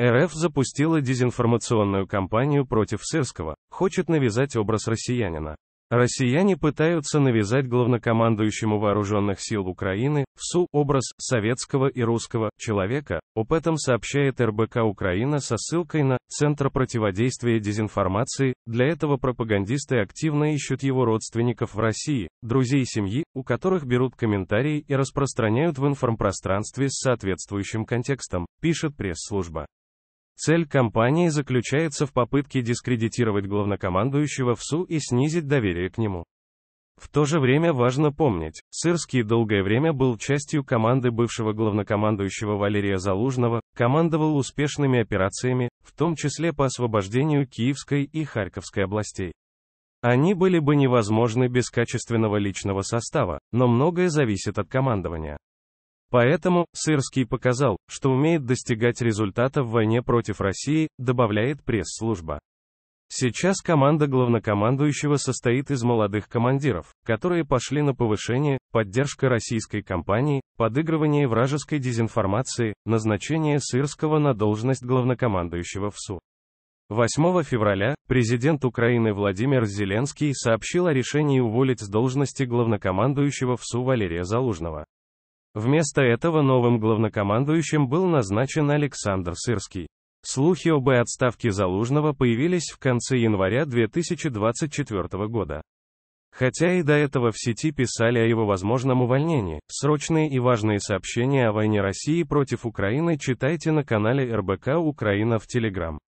РФ запустила дезинформационную кампанию против Сырского, хочет навязать образ россиянина. Россияне пытаются навязать главнокомандующему вооруженных сил Украины, ВСУ, образ советского и русского человека. Об этом сообщает РБК Украина со ссылкой на Центр противодействия дезинформации. Для этого пропагандисты активно ищут его родственников в России, друзей семьи, у которых берут комментарии и распространяют в информпространстве с соответствующим контекстом, пишет пресс-служба. Цель кампании заключается в попытке дискредитировать главнокомандующего ВСУ и снизить доверие к нему. В то же время важно помнить, Сырский долгое время был частью команды бывшего главнокомандующего Валерия Залужного, командовал успешными операциями, в том числе по освобождению Киевской и Харьковской областей. Они были бы невозможны без качественного личного состава, но многое зависит от командования. Поэтому, Сырский показал, что умеет достигать результата в войне против России, добавляет пресс-служба. Сейчас команда главнокомандующего состоит из молодых командиров, которые пошли на повышение, поддержка российской кампании, подыгрывание вражеской дезинформации, назначение Сырского на должность главнокомандующего в СУ. 8 февраля президент Украины Владимир Зеленский сообщил о решении уволить с должности главнокомандующего ВСУ Валерия Залужного. Вместо этого новым главнокомандующим был назначен Александр Сырский. Слухи об отставке Залужного появились в конце января 2024 года. Хотя и до этого в сети писали о его возможном увольнении, срочные и важные сообщения о войне России против Украины читайте на канале РБК Украина в Телеграм.